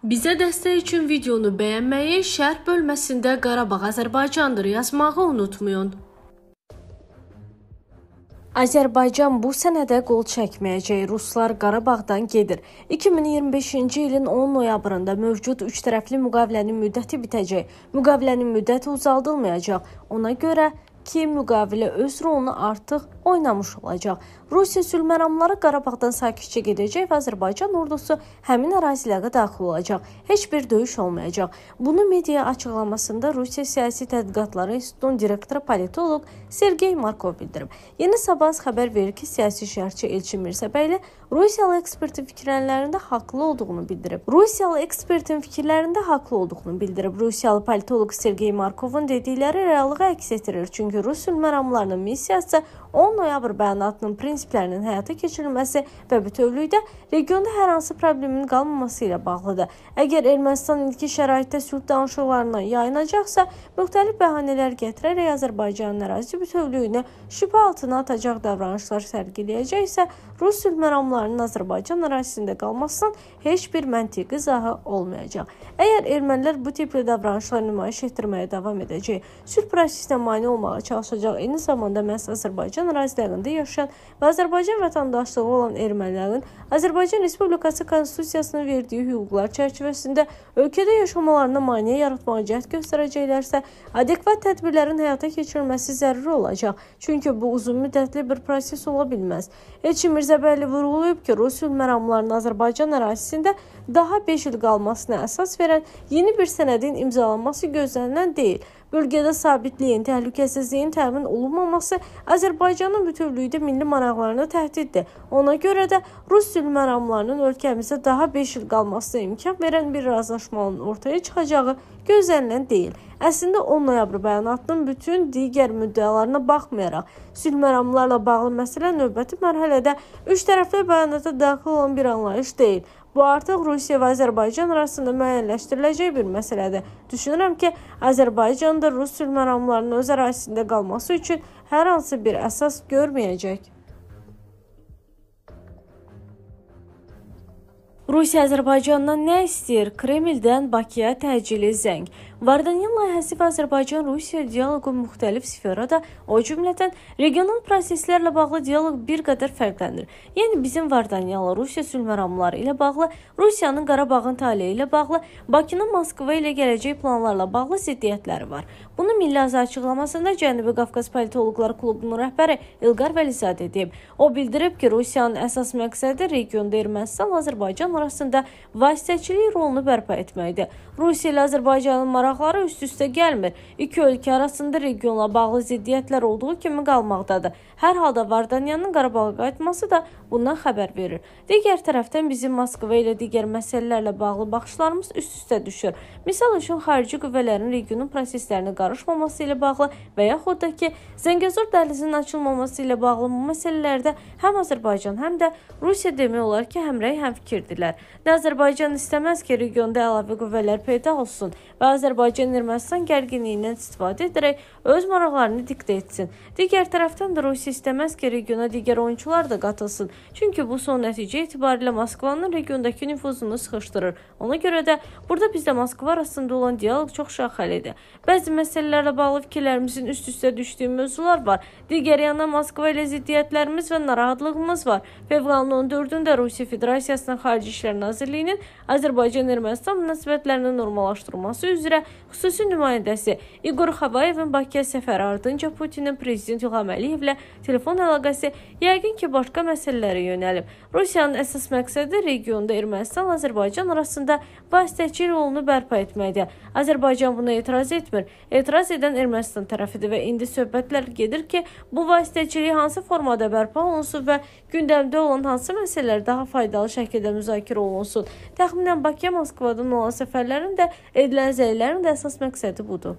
Bizə dəstək üçün videonu bəyənməyi, şərh bölməsində Qarabağ Azərbaycandır yazmağı unutmayın. Azərbaycan bu sənədə qol çəkməyəcək. Ruslar Qarabağdan gedir. 2025-ci ilin 10 noyabrında mövcud üçtərəfli müqavilənin müddəti bitəcək. Müqavilənin müddəti uzaldılmayacaq. Ona görə ki, müqavilə öz rolunu artıq oynamış olacaq. Rusiya sülhməramları Qarabağdan sakitcə gedəcək və Azərbaycan ordusu həmin ərazilərə daxil olacaq. Heç bir döyüş olmayacaq. Bunu media açıqlamasında Rusiya Siyasi Tədqiqatları İnstitutunun direktoru politoloq Sergey Markov bildirib. Yeni Sabah xəbər verir ki, siyasi şərhçi Elçin Mirzəbəyli Rusiyalı ekspertin fikirlərində haqlı olduğunu bildirib. Rusiyalı ekspertin fikirlərində haqlı olduğunu bildirib. Rusiyalı politoloq Sergey Markovun dedikləri reallığı əks etdirir. Çünki ki, rus sülh məramlarının missiyası isə 10 noyabr bəyanatının prinsiplərinin həyata keçirilməsi və bütövlükdə regionda hər hansı problemin qalmaması ilə bağlıdır. Əgər Ermənistan indiki şəraitdə sülh danışıqlarına yayınacaqsa, müxtəlif bəhanələr gətirərək Azərbaycanın ərazi bütövlüyünü şübhə altına atacaq davranışlar sərgiləyəcəksə, rus sülh məramlarının Azərbaycan ərazisində qalmasının heç bir məntiqi izahı olmayacaq. Əgər ermənilər bu tipli davranışlar nümayiş etdirməyə davam edəcək, sülh prosesinə mane olmağa çalışacaq, eyni zamanda məhz Azərbaycan ərazilərində yaşayan və Azərbaycan vətəndaşlığı olan ermənilərin Azərbaycan Respublikası Konstitusiyasının verdiyi hüquqlar çərçivəsində ölkədə yaşamalarına maneə yaratmağa cəhd göstərəcəklərsə, adekvat tədbirlərin həyata keçirilməsi zəruri olacaq. Çünki bu uzunmüddətli bir proses ola bilməz. Elçin Mirzəbəyli vurğulayıb ki, Rusiya məramlarının Azərbaycan ərazisi məclisində daha 5 il qalmasına əsas verən yeni bir sənədin imzalanması gözlənilən deyil. Bölgədə sabitliyin, təhlükəsizliyin təmin olunmaması Azərbaycanın bütövlüyüdə milli maraqlarını təhdiddir. Ona görə də Rus sülh məramlarının ölkəmizdə daha 5 il qalmasına imkan verən bir razılaşmanın ortaya çıxacağı gözlənilən deyil. Əslində 10 noyabr bəyanatının bütün digər müddəalarına baxmayaraq, sülh məramlarla bağlı məsələ növbəti mərhələdə üç tərəfli bəyanata daxil olan bir anlayış deyil. Bu artıq Rusiya və Azərbaycan arasında müəyyənləşdiriləcək bir məsələdir. Düşünürəm ki, Azərbaycan da rus sülh məramlarının öz ərazisində qalması üçün hər hansı bir əsas görməyəcək. Rusiya Azərbaycandan nə istəyir? Kremldən Bakıya təcili zəng. Vardanyan layihəsi və Azərbaycan-Rusiya dialoqu müxtəlif sferada, o cümlədən regional proseslərlə bağlı dialoq bir qədər fərqlənir. Yəni bizim Vardanyanla Rusiya sülh məramları ilə bağlı, Rusiyanın Qarabağın taleyi ilə bağlı, Bakının Moskva ilə gələcək planlarla bağlı ziddiyyətləri var. Bunu Milli Azad açıqlamasında Cənubi Qafqaz Politoloqlar Klubunun rəhbəri İlqar Vəlizadə deyib. O bildirib ki, Rusiyanın əsas məqsədi regionda Ermənistan-Azərbaycan arasında vasitəçilik rolunu bərpa etməkdir. Rusiya ilə Azərbaycanın maraq maraqları üst-üstə gəlmir. İki ölkə arasında regionla bağlı ziddiyyətlər olduğu kimi qalmaqdadır. Hər halda Vardanyanın Qarabağa qayıtması da bundan xəbər verir. Digər tərəfdən bizim Moskva ilə digər məsələlərlə bağlı baxışlarımız üst-üstə düşür. Məsəl üçün xarici qüvvələrin regionun proseslərinə qarışmaması ilə bağlı və yaxud da ki, Zəngəzur dəhlizinin açılmaması ilə bağlı bu məsələlərdə həm Azərbaycan, həm də Rusiya demək olar ki, həmrəy həmfikirdilər. Nə Azərbaycan istəməz ki, regionda əlavə qüvvələr peyda olsun və Azərbaycan Azərbaycan-Ermənistan gərginliyindən istifadə edərək öz maraqlarını diktə etsin. Digər tərəfdən də Rusiya istəməz ki, regiona digər oyunçular da qatılsın. Çünki bu son nəticə itibarilə Moskvanın regiondakı nüfuzunu sıxışdırır. Ona görə də burada bizdə Moskva arasında olan dialoq çox şaxəlidir. Bəzi məsələlərlə bağlı fikirlərimizin üst-üstə düşdüyü mövzular var. Digər yandan Moskva ilə ziddiyyətlərimiz və narahatlığımız var. Fevqalın 14-də Rusiya Federasiyasının Xarici İşlər Nazirliyinin Azərbaycan-Ermənistan münasibətlərinin normallaşdırılması üzrə xüsusi nümayəndəsi İqor Xavayevin Bakıya səfəri ardınca Putinin prezident İlham Əliyevlə telefon əlaqəsi yəqin ki, başqa məsələlərə yönəlib. Rusiyanın əsas məqsədi regionda Ermənistan-Azərbaycan arasında vasitəçi rolunu bərpa etməkdir. Azərbaycan buna etiraz etmir. Etiraz edən Ermənistan tərəfidir və indi söhbətlər gedir ki, bu vasitəçilik hansı formada bərpa olunsun və gündəmdə olan hansı məsələlər daha faydalı şəkildə müzakirə olunsun. Təxminən Bakıya Moskvadan olan səfərlərin də edilən zəylərin əsas məqsədi budur.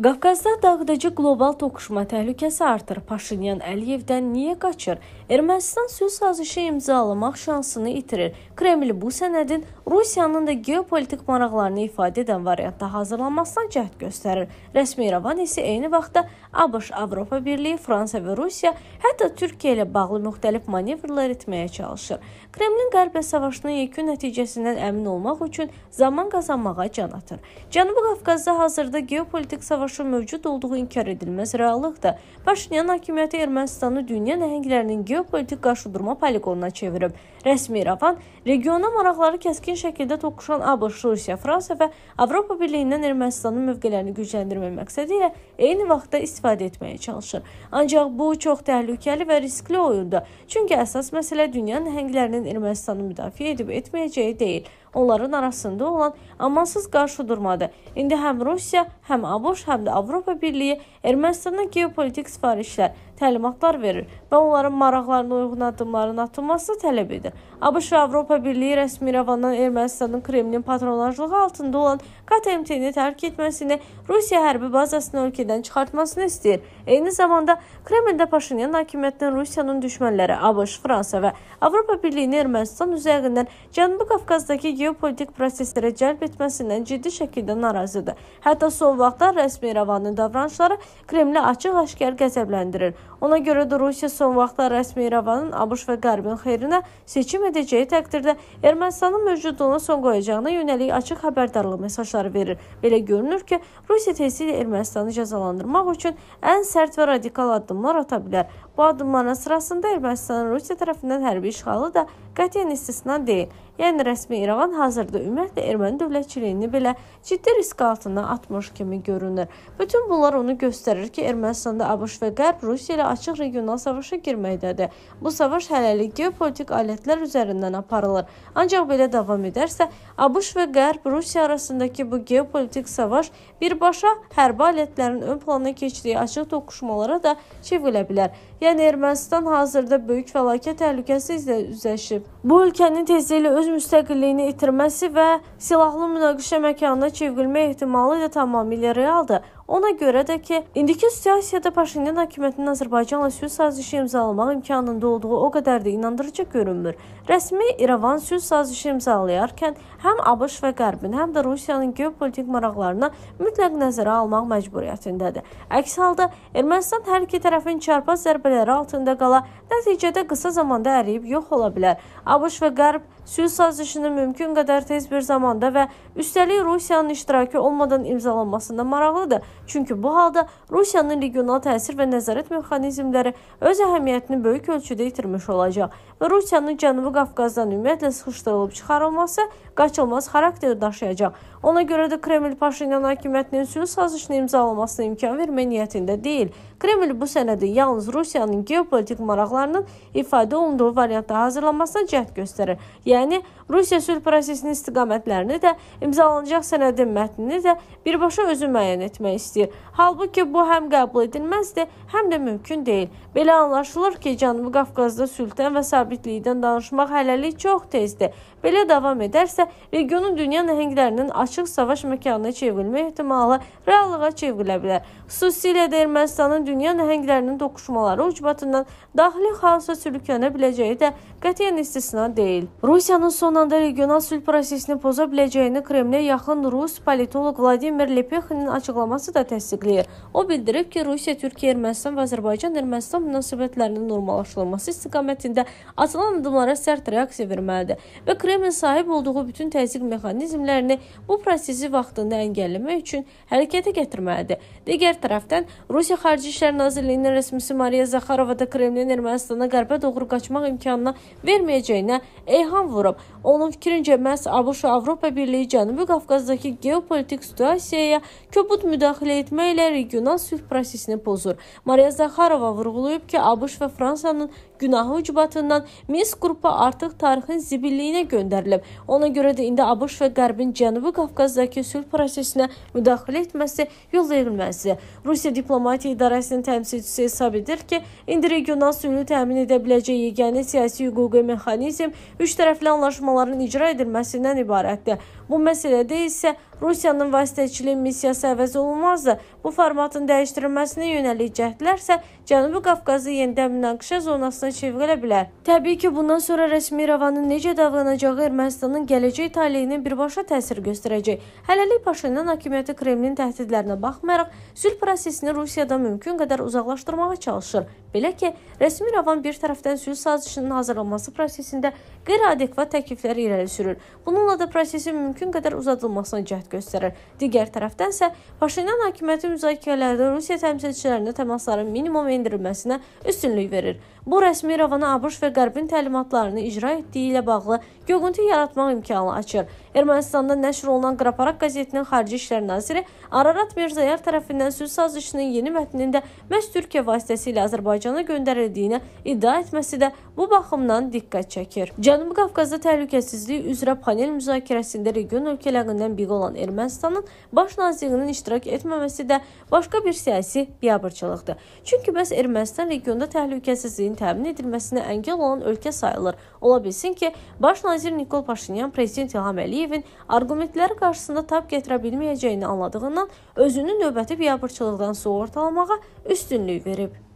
Qafqazda dağıdıcı qlobal toqquşma təhlükəsi artır. Paşinyan Əliyevdən niyə qaçır? Ermənistan sülh sazişi imzalamaq şansını itirir. Kreml bu sənədin Rusiyanın da geopolitik maraqlarını ifadə edən variantda hazırlanmasına cəhd göstərir. Rəsmi İrəvan isə eyni vaxtda ABŞ, Avropa Birliyi, Fransa və Rusiya hətta Türkiyə ilə bağlı müxtəlif manevrlər etməyə çalışır. Kremlin Qərblə savaşının yekun nəticəsindən əmin olmaq üçün zaman qazanmağa can atır. Cənubi Qafqazda hazırda geopolitik savaşın mövcud olduğu inkar edilməz reallıqdır. Paşinyan hakimiyyəti Ermənistanı dünya nəhənglərinin geopolitik qarşıdurma poliqonuna çevirib. Rəsmi İrəvan regiona maraqları kəskin şəkildə toqquşan ABŞ, Rusiya, Fransa və Avropa Birliyindən Ermənistanın mövqelərini gücləndirmək məqsədi ilə eyni vaxtda istifadə istifadə etməyə çalışır. Ancaq bu çox təhlükəli və riskli oyundur. Çünki əsas məsələ dünya nəhənglərinin Ermənistanı müdafiə edib etməyəcəyi deyil, onların arasında olan amansız qarşıdurmadır. İndi həm Rusiya, həm ABŞ, həm də Avropa Birliyi Ermənistanın geopolitik sifarişlər təlimatlar verir və onların maraqlarına uyğun addımların atılması tələb edir. ABŞ və Avropa Birliyi rəsmi İrəvandan Ermənistanın Kremlin patronajlığı altında olan KTMT-ni tərk etməsini, Rusiya hərbi bazasını ölkədən çıxartmasını istəyir. Eyni zamanda Kremldə Paşinyan hakimiyyətinin Rusiyanın düşmənləri ABŞ, Fransa və Avropa Birliyini Ermənistan üzərindən Cənubi Qafqazdakı geopolitik proseslərə cəlb etməsindən ciddi şəkildə narazıdır. Hətta son vaxtlar rəsmi İrəvanın davranışları Kremli açıq-aşkar qəzəbləndirir. Ona görə də Rusiya son vaxtlar rəsmi İrəvanın ABŞ və Qərbin xeyrinə seçim edəcəyi təqdirdə Ermənistanın mövcudluğuna son qoyacağına yönəlik açıq xəbərdarlıq mesajları verir. Belə görünür ki, Rusiya tezliklə Ermənistanı cəzalandırmaq üçün ən sərt və radikal addımlar ata bilər. Bu addımların sırasında Ermənistanın Rusiya tərəfindən hərbi işğalı da qətiyyən istisna deyil. Yəni rəsmi İrəvan hazırda ümumiyyətlə erməni dövlətçiliyini belə ciddi risk altına atmış kimi görünür. Bütün bunlar onu göstərir ki, Ermənistanda ABŞ və Qərb Rusiya ilə açıq regional savaşa girməkdədir. Bu savaş hələlik geopolitik alətlər üzərindən aparılır. Ancaq belə davam edərsə, ABŞ və Qərb Rusiya arasındakı bu geopolitik savaş birbaşa hərbi alətlərin ön plana keçdiyi açıq toqquşmalara da çevrilə bilər. Yəni Yəni Ermənistan hazırda böyük fəlakət təhlükəsi ilə üzləşib. Bu ölkənin tezliklə öz müstəqilliyini itirməsi və silahlı münaqişə məkanına çevrilmə ehtimalı da tamamilə realdır. Ona görə də ki, indiki situasiyada Paşinyan hökumətinin Azərbaycanla sülh sazişi imzalamaq imkanında olduğu o qədər də inandırıcı görünmür. Rəsmi İrəvan sülh sazişi imzalayarkən həm ABŞ və Qərbin, həm də Rusiyanın geopolitik maraqlarına mütləq nəzərə almaq məcburiyyətindədir. Əks halda Ermənistan hər iki tərəfin çarpaz zərbələri altında qala, nəticədə qısa zamanda əriyib yox ola bilər. ABŞ və Qərb sülh sazişini mümkün qədər tez bir zamanda və üstəlik Rusiyanın iştirakı olmadan imzalanmasında maraqlıdır. Çünki bu halda Rusiyanın regional təsir və nəzarət mexanizmləri öz əhəmiyyətini böyük ölçüdə itirmiş olacaq və Rusiyanın Cənubi Qafqazdan ümumiyyətlə sıxışdırılıb çıxarılması qaçılmaz xarakter daşıyacaq. Ona görə də Kreml Paşinyan hakimiyyətinin sülh sazışını imzalamasına imkan vermək niyyətində deyil. Kreml bu sənədi yalnız Rusiyanın geopolitik maraqlarının ifadə olunduğu variantda hazırlanmasına cəhd göstərir. Yəni Rusiya sülh prosesinin istiqamətlərini də imzalanacaq sənədin mətnini də birbaşa özü müəyyən etmək istəyir istəyir. Halbuki bu həm qəbul edilməzdir, həm də mümkün deyil. Belə anlaşılır ki, Cənubi Qafqazda sülhdən və sabitlikdən danışmaq hələlik çox tezdir. Belə davam edərsə, regionun dünya nəhənglərinin açıq savaş məkanına çevrilmə ehtimalı reallığa çevrilə bilər. Xüsusilə də Ermənistanın dünya nəhənglərinin toqquşmaları ucbatından daxili xaosa sürüklənə biləcəyi də qətiyyən istisna deyil. Rusiyanın son anda regional sülh prosesini poza biləcəyini Kremlə yaxın rus politoloq Vladimir Lepexinin açıqlaması da təsdiqləyir. O bildirib ki, Rusiya, Türkiyə, Ermənistan və Azərbaycan-Ermənistan münasibətlərinin normallaşdırılması istiqamətində atılan addımlara sərt reaksiya verməlidir və Kreml sahib olduğu bütün təzyiq mexanizmlərini bu prosesi vaxtında əngəlləmək üçün hərəkətə gətirməlidir. Digər tərəfdən, Rusiya Xarici İşlər Nazirliyinin rəsmisi Mariya Zaxarova da Kremlin Ermənistana qərbə doğru qaçmaq imkanına verməyəcəyinə eyham vurub. Onun fikrincə, məhz ABŞ Avropa Birliyi Cənubi Qafqazdakı geopolitik situasiyaya kobud müdaxilə qəbul etməklə regional sülh prosesini pozur. Maria Zaxarova vurğulayıb ki, ABŞ və Fransanın günahı ucbatından Minsk qrupu artıq tarixin zibilliyinə göndərilib. Ona görə də indi ABŞ və Qərbin Cənubi Qafqazdakı sülh prosesinə müdaxilə etməsi yol verilməzdir. Rusiya diplomatiya idarəsinin təmsilçisi hesab edir ki, indi regional sülhü təmin edə biləcək yeganə siyasi hüquqi mexanizm üç tərəfli anlaşmaların icra edilməsindən ibarətdir. Bu məsələdə isə Rusiyanın vasitəçiliyi missiyası əvəz olunmazdı. Bu formatın dəyişdirilməsinə yönəlik cəhdlər isə Cənubi Qafqazı yenidən münaqişə zonasına çevrilə bilər. Təbii ki, bundan sonra rəsmi İrəvanın necə davranacağı Ermənistanın gələcək taleyinə birbaşa təsir göstərəcək. Hələlik Paşinyan hakimiyyəti Kremlin təhdidlərinə baxmayaraq sülh prosesini Rusiyadan mümkün qədər uzaqlaşdırmağa çalışır. Belə ki, rəsmi İrəvan bir tərəfdən sülh sazişinin hazırlanması prosesində qeyri-adekvat təkliflər irəli sürür. Bununla da prosesin mümkün qədər uzadılmasına cəhd cəsarət göstərir. Digər tərəfdənsə Paşinyan hakimiyyəti müzakirələrdə Rusiya təmsilçilərinin təmasların minimum endirilməsinə üstünlük verir. Bu rəsmi İrəvana ABŞ və Qərbin təlimatlarını icra etdiyi ilə bağlı göqüntü yaratmaq imkanı açır. Ermənistanda nəşr olunan Qaparak qəzetinin xarici İşlər naziri Ararat Mirzayar tərəfindən sülh sazişinin yeni mətnində məhz Türkiyə vasitəsilə Azərbaycana göndərildiyini iddia etməsi də bu baxımdan diqqət çəkir. Cənubi Qafqazda təhlükəsizlik üzrə panel müzakirəsində region ölkələrindən biri olan Ermənistanın baş nazirinin iştirak etməməsi də başqa bir siyasi biabırçılıqdır. Çünki bəs Ermənistan regionda təhlükəsizliyin təmin edilməsinə əngəl olan ölkə sayılır. Ola bilsin ki, baş nazir Nikol Paşinyan prezident İlham Əliyevin arqumentləri qarşısında tab gətirə bilməyəcəyini anladığından özünü növbəti biabırçılıqdan sığortalamağa üstünlük verib.